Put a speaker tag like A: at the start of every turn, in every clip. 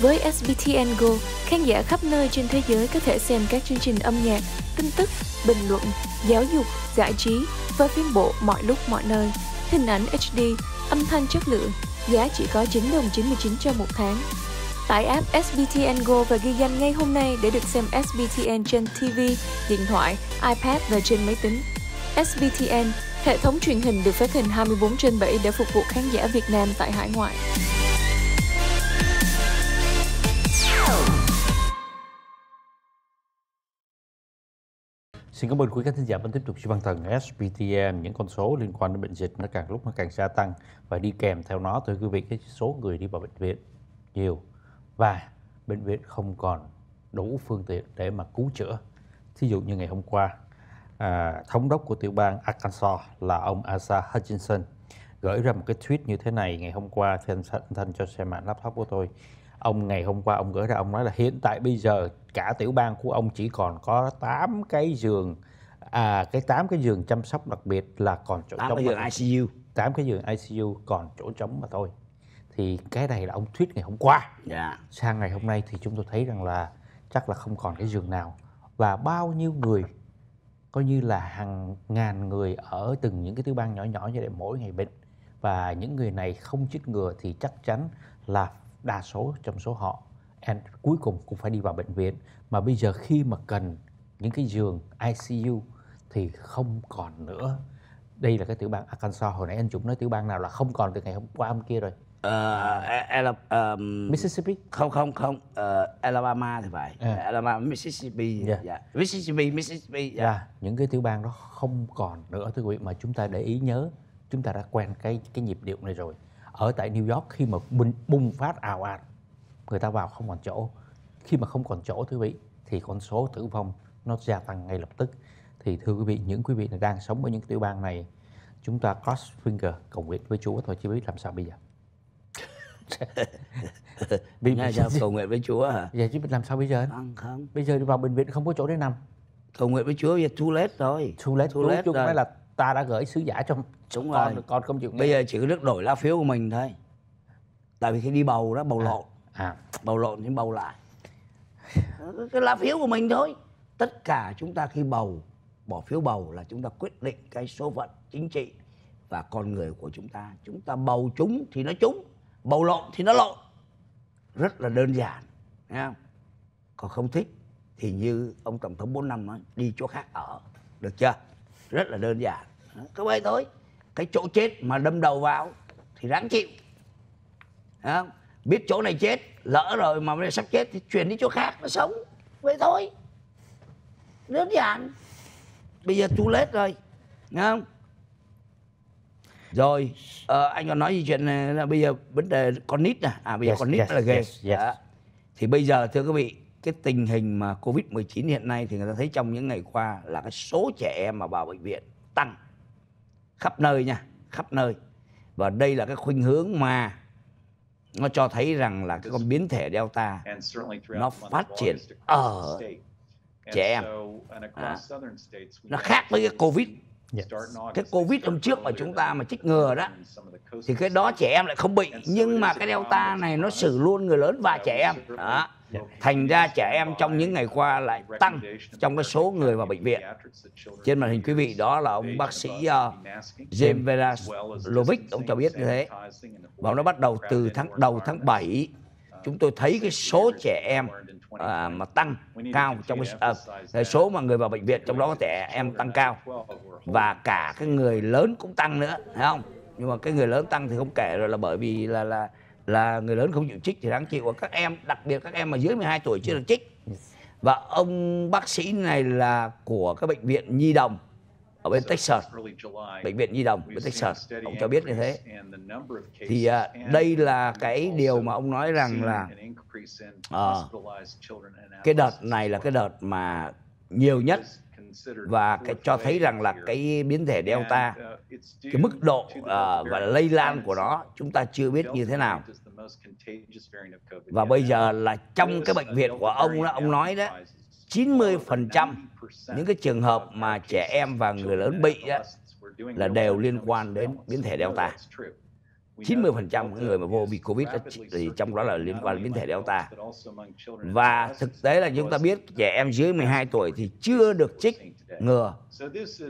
A: Với SBTN Go, khán giả khắp nơi trên thế giới có thể xem các chương trình âm nhạc, tin tức, bình luận, giáo dục, giải trí và phim bộ mọi lúc mọi nơi. Hình ảnh HD, âm thanh chất lượng, giá chỉ có 9 đồng 99 cho một tháng. Tải app SBTN Go và ghi danh ngay hôm nay để được xem SBTN trên TV, điện thoại, iPad và trên máy tính. SBTN, hệ thống truyền hình được phát hình 24 trên 7 để phục vụ khán giả Việt Nam tại hải ngoại. Xin cảm ơn quý khán thính giả vẫn tiếp tục chú văn thần SPTN. Những con số liên quan đến bệnh dịch nó càng lúc nó càng gia tăng và đi kèm theo nó tới quý vị cái số người đi vào bệnh viện nhiều và bệnh viện không còn đủ phương tiện để mà cứu chữa. Thí dụ như ngày hôm qua, à, thống đốc của tiểu bang Arkansas là ông Asa Hutchinson gửi ra một cái tweet như thế này ngày hôm qua thân thân cho xe mạng laptop của tôi ông ngày hôm qua ông gửi ra ông nói là hiện tại bây giờ cả tiểu bang của ông chỉ còn có 8 cái giường à cái 8 cái giường chăm sóc đặc biệt là còn chỗ trống. cái giường ICU. 8 cái giường ICU còn chỗ trống mà thôi. Thì cái này là ông tweet ngày hôm qua. Yeah. Dạ. Sang ngày hôm nay thì chúng tôi thấy rằng là chắc là không còn cái giường nào và bao nhiêu người coi như là hàng ngàn người ở từng những cái tiểu bang nhỏ nhỏ như vậy mỗi ngày bệnh và những người này không chích ngừa thì chắc chắn là đa số trong số họ and cuối cùng cũng phải đi vào bệnh viện mà bây giờ khi mà cần những cái giường ICU thì không còn nữa đây là cái tiểu bang Arkansas hồi nãy anh Dũng nói tiểu bang nào là không còn từ ngày hôm qua hôm kia rồi
B: uh, um,
A: Mississippi không không không uh, Alabama thì phải
B: yeah. À. Alabama Mississippi yeah. Dạ. Yeah. Dạ. Mississippi
A: Mississippi yeah. Dạ. Yeah. những cái tiểu bang đó không còn nữa thưa quý vị mà chúng ta để ý nhớ chúng ta đã quen cái cái nhịp điệu này rồi ở tại New York khi mà bùng, bùng phát ào ạt người ta vào không còn chỗ khi mà không còn chỗ thưa quý vị thì con số tử vong nó gia tăng ngay lập tức thì thưa quý vị những quý vị đang sống ở những tiểu bang này chúng ta cross finger cầu nguyện với Chúa thôi chứ biết làm sao bây giờ vì Nhà giờ cầu nguyện với Chúa hả? Dạ chứ làm sao bây giờ? Không, không. Bây giờ đi vào bệnh viện không có chỗ để nằm. Cầu nguyện với Chúa giờ thu lết rồi. Thu lết, thu lết. Chúa nói là ta đã gửi sứ giả trong Đúng con rồi.
B: con không chịu bây giờ chỉ nước đổi lá phiếu của mình thôi tại vì khi đi bầu đó bầu à. lộn à. bầu lộn thì bầu lại cái lá phiếu của mình thôi tất cả chúng ta khi bầu bỏ phiếu bầu là chúng ta quyết định cái số phận chính trị và con người của chúng ta chúng ta bầu chúng thì nó chúng, bầu lộn thì nó lộn rất là đơn giản nghe còn không thích thì như ông tổng thống 4 năm nói đi chỗ khác ở được chưa rất là đơn giản cứ vậy tới cái chỗ chết mà đâm đầu vào thì ráng chịu không? biết chỗ này chết lỡ rồi mà sắp chết thì chuyển đi chỗ khác nó sống vậy thôi đơn giản bây giờ chú lết rồi nghe không rồi à, anh còn nói gì chuyện này ờ, là bây giờ vấn đề con nít nè à bây giờ yes, con nít yes, là ghê yes, yes. À, thì bây giờ thưa quý vị cái tình hình mà Covid-19 hiện nay thì người ta thấy trong những ngày qua là cái số trẻ em mà vào bệnh viện tăng khắp nơi nha, khắp nơi. Và đây là cái khuynh hướng mà nó cho thấy rằng là cái con biến thể Delta nó phát triển ở trẻ em. À, nó khác với cái Covid. Cái Covid hôm trước mà chúng ta mà chích ngừa đó Thì cái đó trẻ em lại không bị Nhưng mà cái Delta này nó xử luôn người lớn và trẻ em đó. Dạ. Thành ra trẻ em trong những ngày qua lại tăng trong cái số người vào bệnh viện. Trên màn hình quý vị đó là ông bác sĩ uh, James Veraslovic, ông cho biết như thế. Và nó bắt đầu từ tháng đầu tháng 7, chúng tôi thấy cái số trẻ em à, mà tăng cao trong cái, à, số mà người vào bệnh viện trong đó có trẻ em tăng cao và cả cái người lớn cũng tăng nữa, thấy không? Nhưng mà cái người lớn tăng thì không kể rồi là bởi vì là là là người lớn không chịu chích thì đáng chịu và các em đặc biệt các em mà dưới 12 tuổi chưa được chích và ông bác sĩ này là của các bệnh viện nhi đồng ở bên Texas, bệnh viện nhi đồng bên Texas, ông cho biết như thế. Thì à, đây là cái điều mà ông nói rằng là à, cái đợt này là cái đợt mà nhiều nhất và cái cho thấy rằng là cái biến thể Delta, uh, cái mức độ uh, ờ, và lây lan của nó chúng ta chưa biết như thế nào. Và bây giờ là trong cái bệnh viện uh, của ông đó, ông nói đó, 90% những cái trường hợp mà trẻ em và người lớn bị đó, là đều liên quan đến biến thể Delta. 90% những người mà vô bị Covid đó, thì trong đó là liên quan đến biến thể Delta. Và thực tế là chúng ta biết trẻ em dưới 12 tuổi thì chưa được chích ngừa.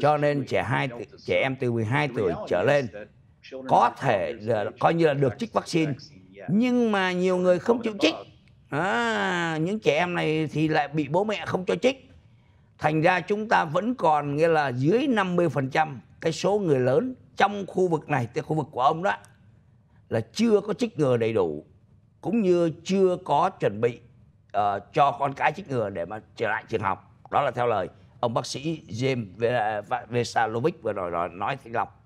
B: Cho nên trẻ hai trẻ em từ 12 tuổi trở lên có thể là, coi như là được chích vaccine nhưng mà nhiều người không chịu chích à, những trẻ em này thì lại bị bố mẹ không cho chích thành ra chúng ta vẫn còn nghĩa là dưới 50% cái số người lớn trong khu vực này, cái khu vực của ông đó là chưa có chích ngừa đầy đủ cũng như chưa có chuẩn bị uh, cho con cái chích ngừa để mà trở lại trường học đó là theo lời ông bác sĩ James Vesalovic vừa rồi nói, nói thanh lọc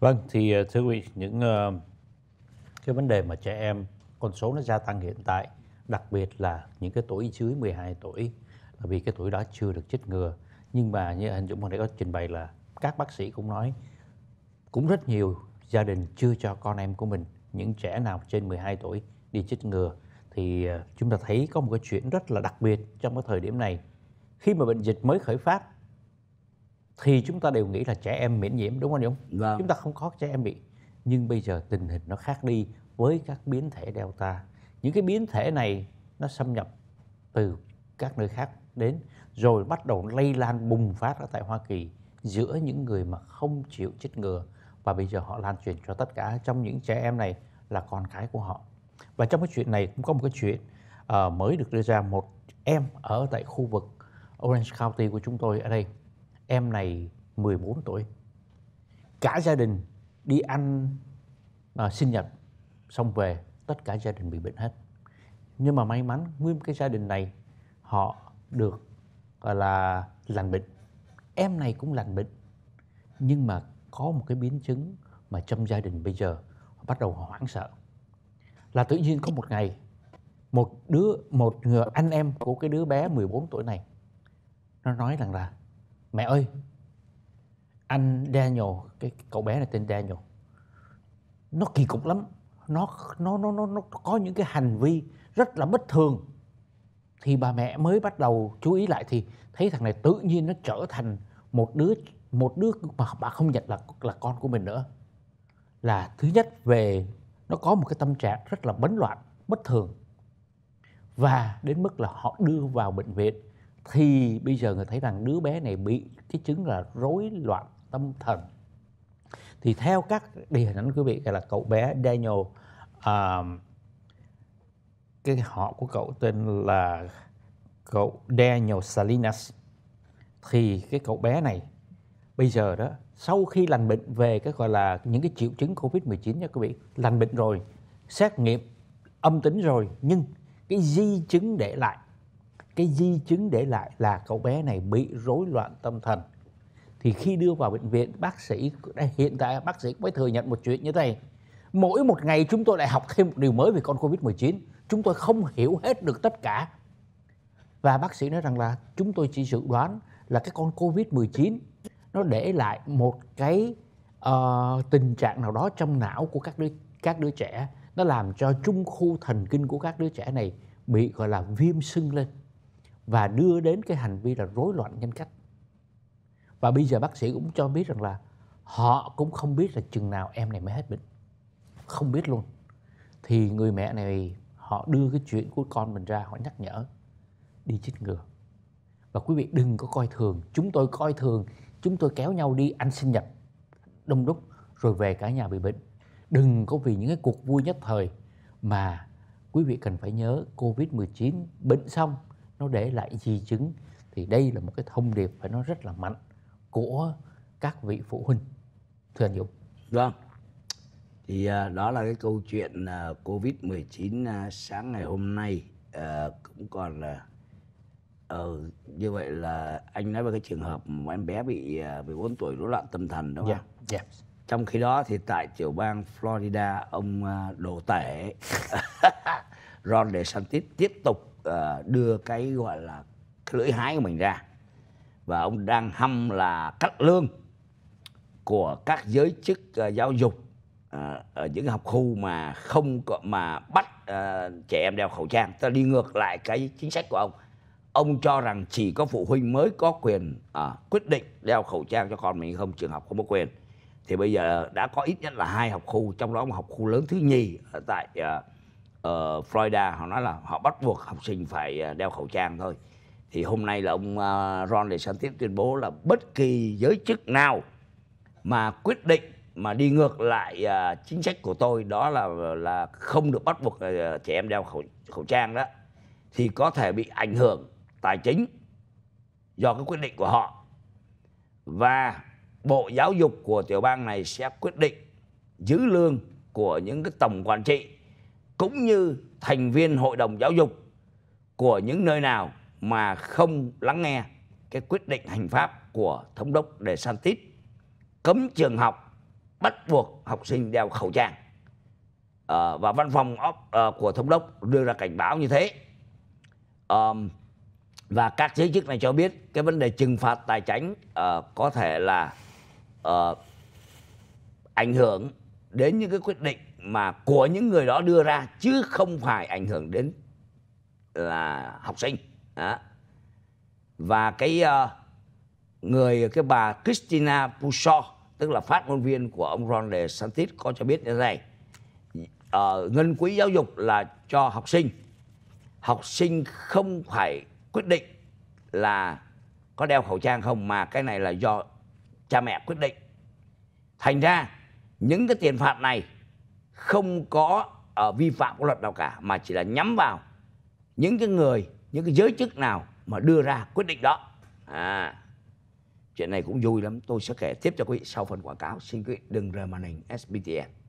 A: vâng thì ờ, thưa quý vị những uh, cái vấn đề mà trẻ em con số nó gia tăng hiện tại đặc biệt là những cái tuổi dưới 12 tuổi là vì cái tuổi đó chưa được chích ngừa nhưng mà như anh Dũng hồi nãy có trình bày là các bác sĩ cũng nói cũng rất nhiều gia đình chưa cho con em của mình những trẻ nào trên 12 tuổi đi chích ngừa thì ờ, chúng ta thấy có một cái chuyện rất là đặc biệt trong cái thời điểm này. Khi mà bệnh dịch mới khởi phát thì chúng ta đều nghĩ là trẻ em miễn nhiễm đúng không Dũng? Vâng. Chúng ta không có trẻ em bị. Nhưng bây giờ tình hình nó khác đi với các biến thể Delta. Những cái biến thể này nó xâm nhập từ các nơi khác đến rồi bắt đầu lây lan bùng phát ở tại Hoa Kỳ giữa những người mà không chịu chích ngừa và bây giờ họ lan truyền cho tất cả trong những trẻ em này là con cái của họ và trong cái chuyện này cũng có một cái chuyện uh, mới được đưa ra một em ở tại khu vực Orange County của chúng tôi ở đây em này 14 tuổi cả gia đình đi ăn uh, sinh nhật xong về tất cả gia đình bị bệnh hết nhưng mà may mắn nguyên cái gia đình này họ được gọi là lành bệnh em này cũng lành bệnh nhưng mà có một cái biến chứng mà trong gia đình bây giờ bắt đầu hoảng sợ là tự nhiên có một ngày một đứa một người anh em của cái đứa bé 14 tuổi này nó nói rằng là mẹ ơi anh Daniel cái cậu bé này tên Daniel nó kỳ cục lắm nó nó nó nó, nó có những cái hành vi rất là bất thường thì bà mẹ mới bắt đầu chú ý lại thì thấy thằng này tự nhiên nó trở thành một đứa một đứa mà bà không nhận là là con của mình nữa là thứ nhất về nó có một cái tâm trạng rất là bấn loạn bất thường và đến mức là họ đưa vào bệnh viện thì bây giờ người thấy rằng đứa bé này bị cái chứng là rối loạn tâm thần thì theo các đề hình ảnh quý vị là cậu bé Daniel uh, cái họ của cậu tên là cậu Daniel Salinas thì cái cậu bé này bây giờ đó sau khi lành bệnh về cái gọi là những cái triệu chứng covid 19 nha quý vị lành bệnh rồi xét nghiệm âm tính rồi nhưng cái di chứng để lại cái di chứng để lại là cậu bé này bị rối loạn tâm thần thì khi đưa vào bệnh viện bác sĩ hiện tại bác sĩ mới thừa nhận một chuyện như thế này mỗi một ngày chúng tôi lại học thêm một điều mới về con covid 19 chúng tôi không hiểu hết được tất cả và bác sĩ nói rằng là chúng tôi chỉ dự đoán là cái con covid 19 nó để lại một cái uh, tình trạng nào đó trong não của các đứa các đứa trẻ nó làm cho trung khu thần kinh của các đứa trẻ này bị gọi là viêm sưng lên và đưa đến cái hành vi là rối loạn nhân cách và bây giờ bác sĩ cũng cho biết rằng là họ cũng không biết là chừng nào em này mới hết bệnh không biết luôn thì người mẹ này họ đưa cái chuyện của con mình ra họ nhắc nhở đi chích ngừa và quý vị đừng có coi thường chúng tôi coi thường chúng tôi kéo nhau đi ăn sinh nhật đông đúc rồi về cả nhà bị bệnh đừng có vì những cái cuộc vui nhất thời mà quý vị cần phải nhớ Covid-19 bệnh xong nó để lại di chứng thì đây là một cái thông điệp phải nói rất là mạnh của các vị phụ huynh thưa anh Dũng.
B: Vâng. Thì à, đó là cái câu chuyện à, Covid-19 à, sáng ngày hôm nay cũng còn là Ờ, như vậy là anh nói về cái trường hợp mà em bé bị à, 14 tuổi rối loạn tâm thần đúng không? Dạ, dạ. Trong khi đó thì tại tiểu bang Florida, ông à, đồ tể Ron DeSantis tiếp tục à, đưa cái gọi là cái lưỡi hái của mình ra. Và ông đang hăm là cắt lương của các giới chức à, giáo dục à, ở những học khu mà không có, mà bắt trẻ em đeo khẩu trang, ta đi ngược lại cái chính sách của ông ông cho rằng chỉ có phụ huynh mới có quyền à, quyết định đeo khẩu trang cho con mình không trường học không có quyền thì bây giờ đã có ít nhất là hai học khu trong đó một học khu lớn thứ nhì ở tại uh, uh, Florida họ nói là họ bắt buộc học sinh phải uh, đeo khẩu trang thôi thì hôm nay là ông uh, Ron DeSantis tuyên bố là bất kỳ giới chức nào mà quyết định mà đi ngược lại uh, chính sách của tôi đó là là không được bắt buộc uh, trẻ em đeo khẩu khẩu trang đó thì có thể bị ảnh hưởng tài chính do cái quyết định của họ và bộ giáo dục của tiểu bang này sẽ quyết định giữ lương của những cái tổng quản trị cũng như thành viên hội đồng giáo dục của những nơi nào mà không lắng nghe cái quyết định hành pháp của thống đốc để san tít cấm trường học bắt buộc học sinh đeo khẩu trang à, và văn phòng ốc, à, ờ, của thống đốc đưa ra cảnh báo như thế um, và các giới chức này cho biết cái vấn đề trừng phạt tài chính uh, có thể là uh, ảnh hưởng đến những cái quyết định mà của những người đó đưa ra chứ không phải ảnh hưởng đến là học sinh đó. và cái uh, người cái bà Christina Pusso tức là phát ngôn viên của ông Ron DeSantis có cho biết như thế này uh, ngân quỹ giáo dục là cho học sinh học sinh không phải quyết định là có đeo khẩu trang không mà cái này là do cha mẹ quyết định thành ra những cái tiền phạt này không có ở ờ, vi phạm của luật nào cả mà chỉ là nhắm vào những cái người những cái giới chức nào mà đưa ra quyết định đó à chuyện này cũng vui lắm tôi sẽ kể tiếp cho quý vị sau phần quảng cáo xin quý vị đừng rời màn hình SBTN